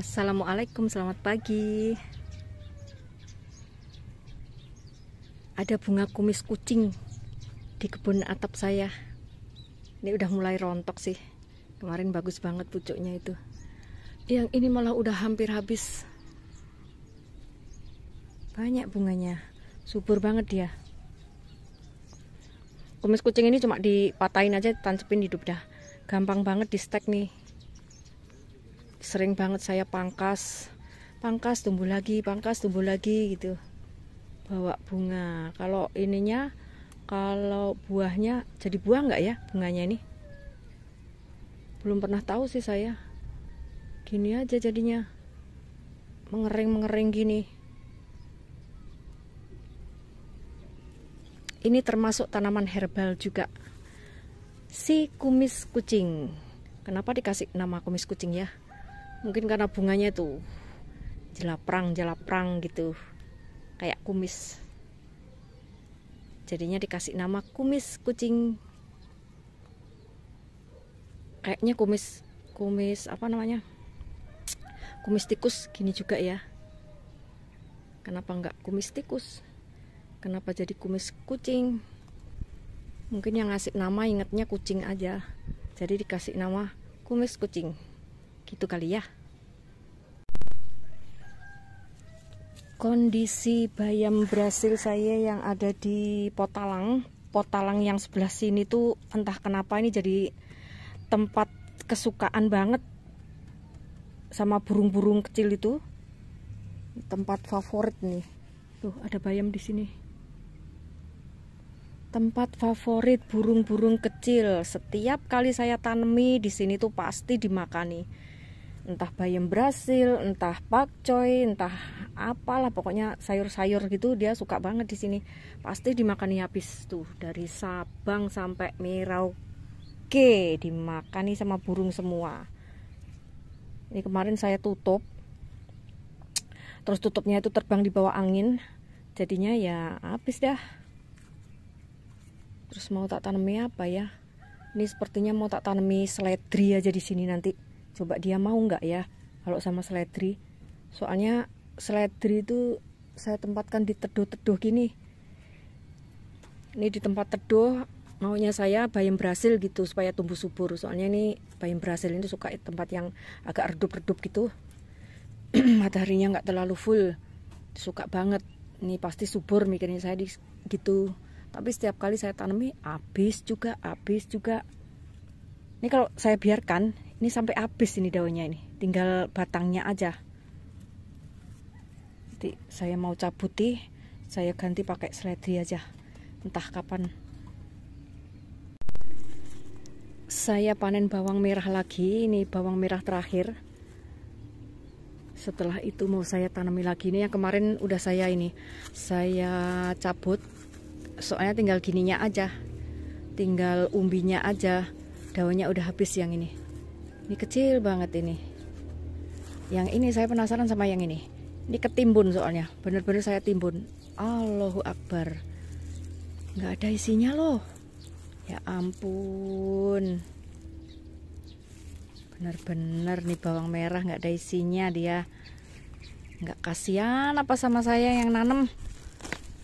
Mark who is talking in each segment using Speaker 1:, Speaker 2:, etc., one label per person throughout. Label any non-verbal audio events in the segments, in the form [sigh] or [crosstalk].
Speaker 1: Assalamualaikum, selamat pagi. Ada bunga kumis kucing di kebun atap saya. Ini udah mulai rontok sih. Kemarin bagus banget pucuknya itu. Yang ini malah udah hampir habis. Banyak bunganya. Subur banget dia. Kumis kucing ini cuma dipatahin aja, tancepin hidup dah. Gampang banget di stek nih sering banget saya pangkas pangkas tumbuh lagi pangkas tumbuh lagi gitu bawa bunga kalau ininya kalau buahnya jadi buah nggak ya bunganya ini belum pernah tahu sih saya gini aja jadinya mengering mengering gini ini termasuk tanaman herbal juga si kumis kucing kenapa dikasih nama kumis kucing ya mungkin karena bunganya itu jelaprang jelaprang gitu kayak kumis jadinya dikasih nama kumis kucing kayaknya kumis kumis apa namanya kumis tikus gini juga ya kenapa enggak kumis tikus kenapa jadi kumis kucing mungkin yang ngasih nama ingatnya kucing aja jadi dikasih nama kumis kucing gitu kali ya kondisi bayam Brasil saya yang ada di Potalang Potalang yang sebelah sini tuh entah kenapa ini jadi tempat kesukaan banget sama burung-burung kecil itu tempat favorit nih tuh ada bayam di sini tempat favorit burung-burung kecil setiap kali saya tanami di sini tuh pasti dimakani entah bayam Brasil entah pakcoy entah apalah pokoknya sayur-sayur gitu dia suka banget di sini pasti dimakan habis tuh dari Sabang sampai Merauke dimakan nih sama burung semua ini kemarin saya tutup terus tutupnya itu terbang di bawah angin jadinya ya habis dah terus mau tak tanami apa ya ini sepertinya mau tak tanami seledri aja di sini nanti coba dia mau nggak ya kalau sama seledri soalnya seledri itu saya tempatkan di teduh-teduh gini ini di tempat teduh maunya saya bayam berhasil gitu supaya tumbuh subur soalnya ini bayam berhasil ini suka tempat yang agak redup-redup gitu [clears throat] mataharinya nggak terlalu full suka banget ini pasti subur mikirnya saya di gitu tapi setiap kali saya tanami habis juga habis juga ini kalau saya biarkan ini sampai habis ini daunnya ini tinggal batangnya aja nanti saya mau cabuti saya ganti pakai seledri aja entah kapan saya panen bawang merah lagi ini bawang merah terakhir setelah itu mau saya tanami lagi ini yang kemarin udah saya ini saya cabut soalnya tinggal gininya aja tinggal umbinya aja daunnya udah habis yang ini ini kecil banget ini yang ini saya penasaran sama yang ini ini ketimbun soalnya bener-bener saya timbun Allahu Akbar nggak ada isinya loh ya ampun bener-bener nih bawang merah nggak ada isinya dia nggak kasihan apa sama saya yang nanem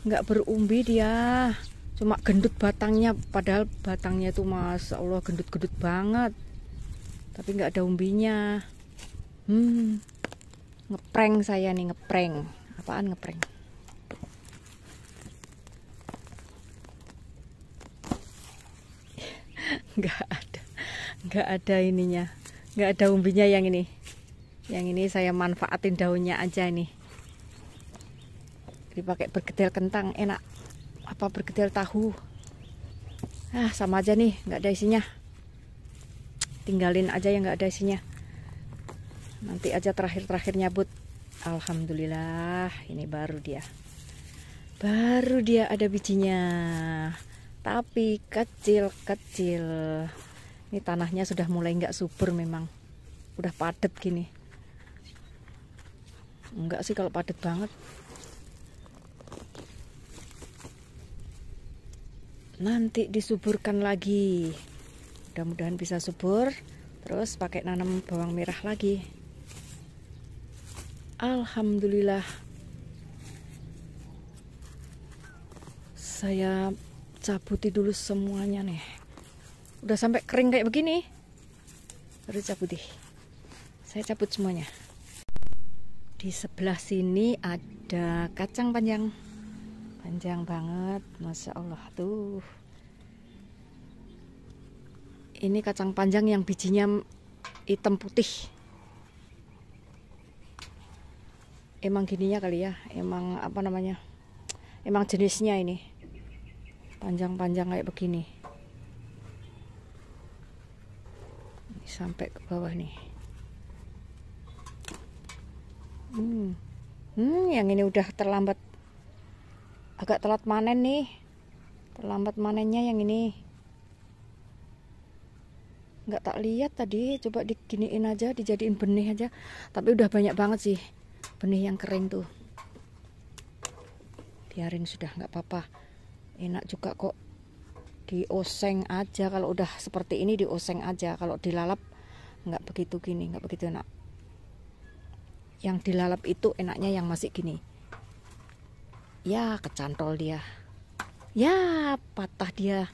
Speaker 1: nggak berumbi dia cuma gendut batangnya padahal batangnya itu mas Allah gendut-gendut banget tapi nggak ada umbinya hmm ngeprank saya nih ngeprank apaan ngeprank [laughs] nggak ada nggak ada ininya nggak ada umbinya yang ini yang ini saya manfaatin daunnya aja nih dipakai bergedel kentang enak apa bergedel tahu ah sama aja nih nggak ada isinya tinggalin aja yang nggak ada isinya nanti aja terakhir-terakhir nyabut Alhamdulillah ini baru dia baru dia ada bijinya tapi kecil-kecil ini tanahnya sudah mulai nggak subur memang udah padat gini enggak sih kalau padat banget nanti disuburkan lagi mudah-mudahan bisa subur terus pakai nanam bawang merah lagi Alhamdulillah saya cabuti dulu semuanya nih udah sampai kering kayak begini baru cabuti saya cabut semuanya di sebelah sini ada kacang panjang panjang banget Masya Allah tuh ini kacang panjang yang bijinya hitam putih emang gininya kali ya emang apa namanya emang jenisnya ini panjang-panjang kayak begini ini sampai ke bawah nih hmm. hmm yang ini udah terlambat agak telat manen nih terlambat manennya yang ini nggak tak lihat tadi coba diginiin aja dijadiin benih aja tapi udah banyak banget sih benih yang kering tuh biarin sudah nggak apa-apa enak juga kok dioseng aja kalau udah seperti ini dioseng aja kalau dilalap nggak begitu gini nggak begitu enak yang dilalap itu enaknya yang masih gini ya kecantol dia ya patah dia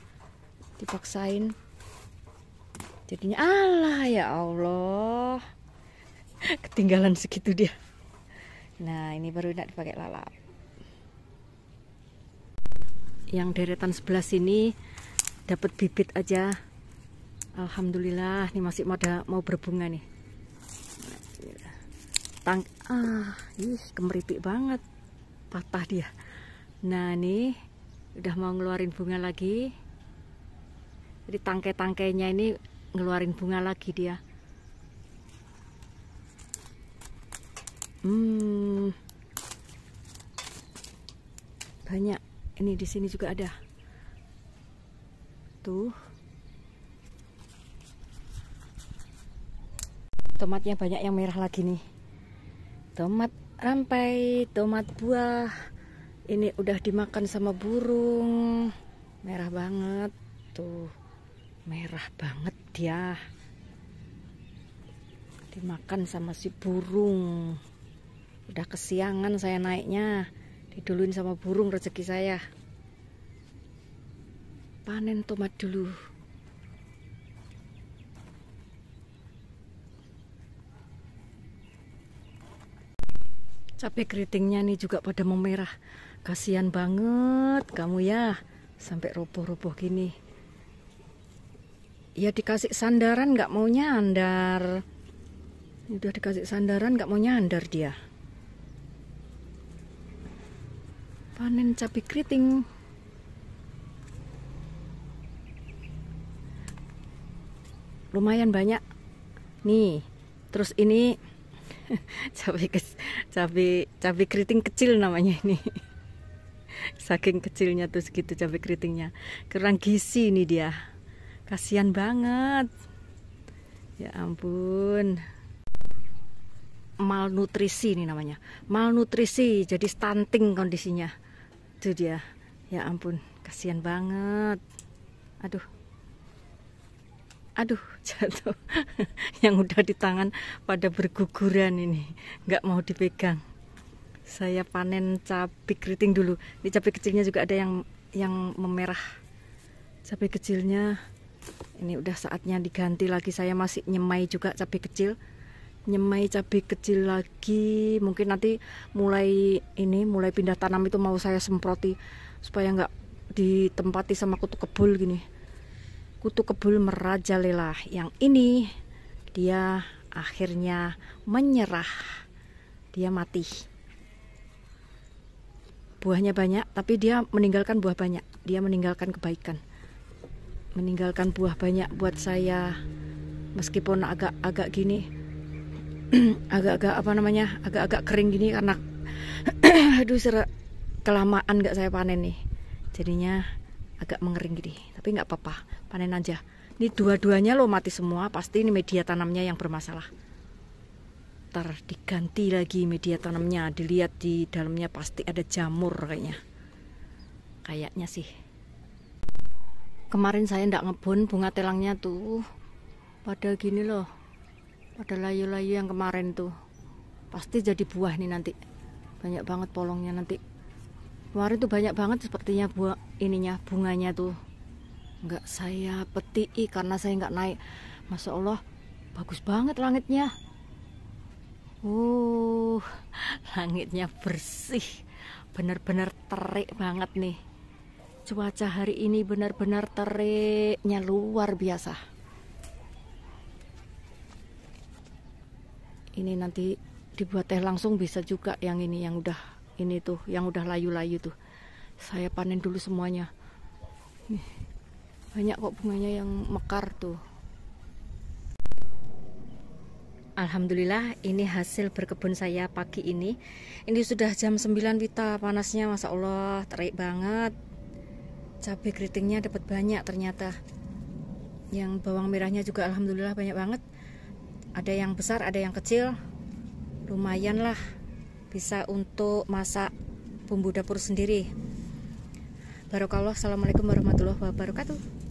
Speaker 1: dipaksain jadinya Allah ya Allah [laughs] ketinggalan segitu dia Nah, ini baru tidak dipakai lalap. Yang deretan sebelah sini dapat bibit aja. Alhamdulillah, ini masih mau ada, mau berbunga nih. Tang ah, ih, kemeripik banget. Patah dia. Nah, ini udah mau ngeluarin bunga lagi. Jadi tangkai-tangkainya ini ngeluarin bunga lagi dia. Hmm. Banyak. Ini di sini juga ada. Tuh. Tomatnya banyak yang merah lagi nih. Tomat rampai, tomat buah. Ini udah dimakan sama burung. Merah banget. Tuh. Merah banget dia. Dimakan sama si burung. Udah kesiangan saya naiknya. Diduluin sama burung rezeki saya. Panen tomat dulu. Cabai keritingnya nih juga pada memerah. kasian banget kamu ya. Sampai roboh-roboh gini. Ya dikasih sandaran gak mau nyandar. Udah dikasih sandaran gak mau nyandar dia. panen cabai keriting lumayan banyak nih terus ini [laughs] cabai cabai cabai keriting kecil namanya ini [laughs] saking kecilnya tuh segitu cabai keritingnya kurang gizi ini dia kasihan banget ya ampun malnutrisi ini namanya malnutrisi jadi stunting kondisinya itu dia ya ampun kasihan banget aduh aduh [laughs] jatuh yang udah di tangan pada berguguran ini nggak mau dipegang saya panen cabai keriting dulu ini cabai kecilnya juga ada yang yang memerah cabai kecilnya ini udah saatnya diganti lagi saya masih nyemai juga cabai kecil nyemai cabai kecil lagi mungkin nanti mulai ini mulai pindah tanam itu mau saya semproti supaya nggak ditempati sama kutu kebul gini kutu kebul merajalela yang ini dia akhirnya menyerah dia mati buahnya banyak tapi dia meninggalkan buah banyak dia meninggalkan kebaikan meninggalkan buah banyak buat saya meskipun agak-agak gini [clears throat] agak-agak apa namanya agak-agak kering gini karena [clears throat] aduh seret kelamaan nggak saya panen nih jadinya agak mengering gini tapi nggak apa-apa panen aja ini dua-duanya loh mati semua pasti ini media tanamnya yang bermasalah ntar diganti lagi media tanamnya dilihat di dalamnya pasti ada jamur kayaknya kayaknya sih kemarin saya ndak ngebun bunga telangnya tuh pada gini loh pada layu-layu yang kemarin tuh pasti jadi buah nih nanti banyak banget polongnya nanti kemarin tuh banyak banget sepertinya buah ininya bunganya tuh nggak saya petii karena saya nggak naik masya Allah bagus banget langitnya uh [laughs] langitnya bersih bener-bener terik banget nih cuaca hari ini benar-benar teriknya luar biasa ini nanti dibuat teh langsung bisa juga yang ini yang udah ini tuh yang udah layu-layu tuh saya panen dulu semuanya nih banyak kok bunganya yang mekar tuh Alhamdulillah ini hasil berkebun saya pagi ini ini sudah jam 9 Wita panasnya Masya Allah terik banget cabai keritingnya dapat banyak ternyata yang bawang merahnya juga Alhamdulillah banyak banget ada yang besar ada yang kecil lumayan lah bisa untuk masak bumbu dapur sendiri Barokallah Assalamualaikum warahmatullahi wabarakatuh